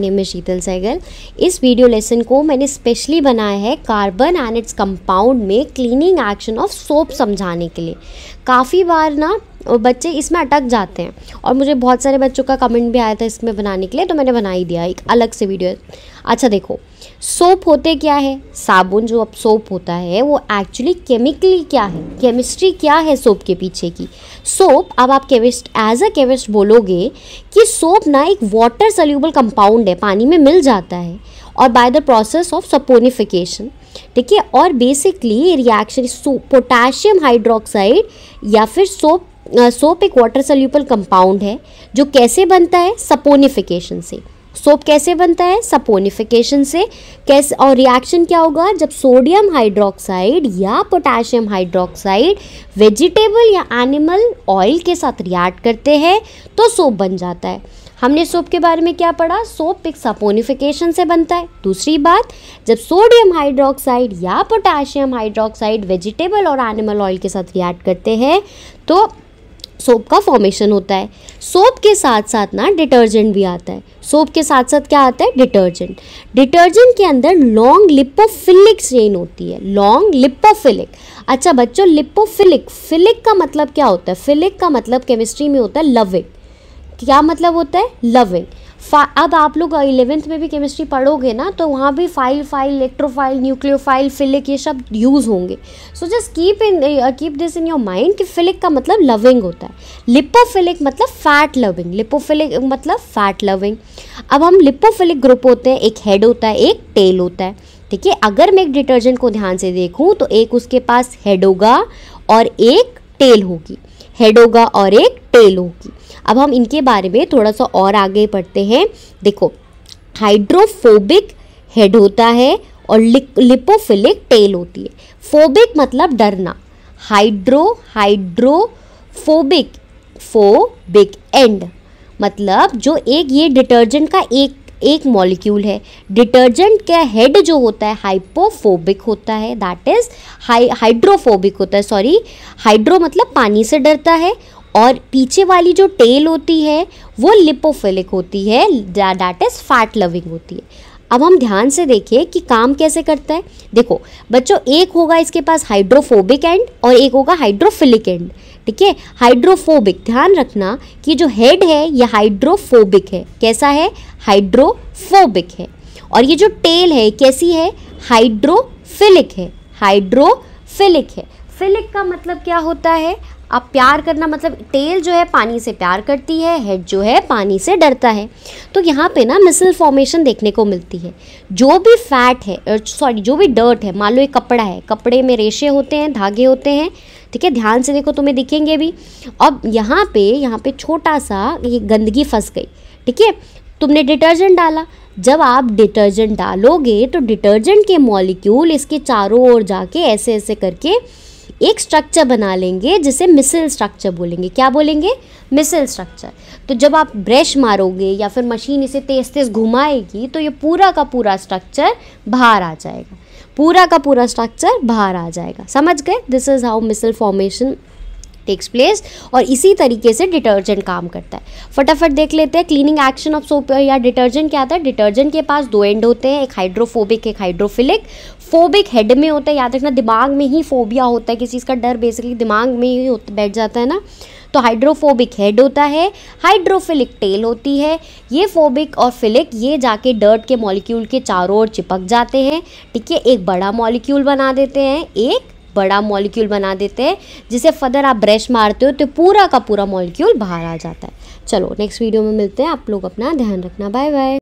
name में शीतल सहगल इस video lesson को मैंने स्पेशली बनाया है कार्बन एंड इट्स कंपाउंड में क्लीनिंग एक्शन ऑफ सोप समझाने के लिए काफ़ी बार ना और बच्चे इसमें अटक जाते हैं और मुझे बहुत सारे बच्चों का कमेंट भी आया था इसमें बनाने के लिए तो मैंने बना ही दिया एक अलग से वीडियो अच्छा देखो सोप होते क्या है साबुन जो अब सोप होता है वो एक्चुअली केमिकली क्या है केमिस्ट्री क्या है सोप के पीछे की सोप अब आप केमिस्ट एज अ केमिस्ट बोलोगे कि सोप ना एक वाटर सल्यूबल कंपाउंड है पानी में मिल जाता है और by the process of saponification ठीक है और basically reaction soap potassium hydroxide या फिर सोप सोप एक वाटर सोल्यूबल कंपाउंड है जो कैसे बनता है सपोनिफिकेशन से सोप कैसे बनता है सपोनिफिकेशन से कैसे और रिएक्शन क्या होगा जब सोडियम हाइड्रोक्साइड या पोटाशियम हाइड्रोक्साइड वेजिटेबल या एनिमल ऑयल के साथ रिएक्ट करते हैं तो सोप बन जाता है हमने सोप के बारे में क्या पढ़ा सोप एक सपोनिफिकेशन से बनता है दूसरी बात जब सोडियम हाइड्रोक्साइड या पोटाशियम हाइड्रोक्साइड वेजिटेबल और एनिमल ऑयल के साथ रिएक्ट करते हैं तो सोप का फॉर्मेशन होता है सोप के साथ साथ ना डिटर्जेंट भी आता है सोप के साथ साथ क्या आता है डिटर्जेंट डिटर्जेंट के अंदर लॉन्ग लिपोफिलिक चेन होती है लॉन्ग लिपोफिलिक अच्छा बच्चों लिपोफिलिक फिलिक का मतलब क्या होता है फिलिक का मतलब केमिस्ट्री में होता है लविंग क्या मतलब होता है लविंग अब आप लोग इलेवेंथ में भी केमिस्ट्री पढ़ोगे ना तो वहाँ भी phile phile electrophile nucleophile philic ये शब्द यूज़ होंगे so just keep in keep this in your mind कि फिलिक का मतलब लविंग होता है लिपोफिलिक मतलब फैट लविंग लिपोफिलिक मतलब फैट लविंग अब हम लिपोफिलिक ग्रुप होते हैं एक हेड होता है एक टेल होता है ठीक है अगर मैं एक डिटर्जेंट को ध्यान से देखूँ तो एक उसके पास हेड होगा और एक टेल होगी हेड होगा और एक टेल होगी अब हम इनके बारे में थोड़ा सा और आगे पढ़ते हैं देखो हाइड्रोफोबिक हेड होता है और लिपोफिलिक टेल होती है फोबिक मतलब डरना हाइड्रो हाइड्रोफोबिक फोबिक एंड मतलब जो एक ये डिटर्जेंट का एक एक मॉलिक्यूल है डिटर्जेंट का हेड जो होता है हाइपोफोबिक होता है दैट इज़ हाइड्रोफोबिक होता है सॉरी हाइड्रो मतलब पानी से डरता है और पीछे वाली जो टेल होती है वो लिपोफिलिक होती है डैट इज़ फैट लविंग होती है अब हम ध्यान से देखें कि काम कैसे करता है देखो बच्चों एक होगा इसके पास हाइड्रोफोबिक एंड और एक होगा हाइड्रोफिलिक एंड ठीक है हाइड्रोफोबिक ध्यान रखना कि जो हेड है ये हाइड्रोफोबिक है कैसा है हाइड्रोफोबिक है और ये जो टेल है कैसी है हाइड्रोफिलिक है हाइड्रोफिलिक है फिलिक का मतलब क्या होता है अब प्यार करना मतलब टेल जो है पानी से प्यार करती है हेड जो है पानी से डरता है तो यहाँ पे ना मिसल फॉर्मेशन देखने को मिलती है जो भी फैट है सॉरी जो भी डर्ट है मान लो एक कपड़ा है कपड़े में रेशे होते हैं धागे होते हैं ठीक है ध्यान से देखो तुम्हें दिखेंगे भी अब यहाँ पे यहाँ पे छोटा सा ये गंदगी फंस गई ठीक है तुमने डिटर्जेंट डाला जब आप डिटर्जेंट डालोगे तो डिटर्जेंट के मॉलिक्यूल इसके चारों ओर जाके ऐसे ऐसे करके एक स्ट्रक्चर बना लेंगे जिसे मिसल स्ट्रक्चर बोलेंगे क्या बोलेंगे मिसल स्ट्रक्चर तो जब आप ब्रश मारोगे या फिर मशीन इसे तेज़ तेज़ घुमाएगी तो ये पूरा का पूरा स्ट्रक्चर बाहर आ जाएगा पूरा का पूरा स्ट्रक्चर बाहर आ जाएगा समझ गए this is how micelle formation takes place और इसी तरीके से डिटर्जेंट काम करता है फटाफट देख लेते हैं क्लीनिंग एक्शन ऑफ सोप या डिटर्जेंट क्या आता है डिटर्जेंट के पास दो एंड होते हैं एक हाइड्रोफोबिक एक हाइड्रोफिलिक फोबिक हेड में होता है याद रखना दिमाग में ही फोबिया होता है किसी का डर बेसिकली दिमाग में ही बैठ जाता है ना तो हाइड्रोफोबिक हेड होता है हाइड्रोफिलिक टेल होती है ये फोबिक और फिलिक ये जाके डर्ट के मॉलिक्यूल के चारों ओर चिपक जाते हैं ठीक है एक बड़ा मॉलिक्यूल बना देते हैं एक बड़ा मॉलिक्यूल बना देते हैं जिसे फर्दर आप ब्रश मारते हो तो पूरा का पूरा मॉलिक्यूल बाहर आ जाता है चलो नेक्स्ट वीडियो में मिलते हैं आप लोग अपना ध्यान रखना बाय बाय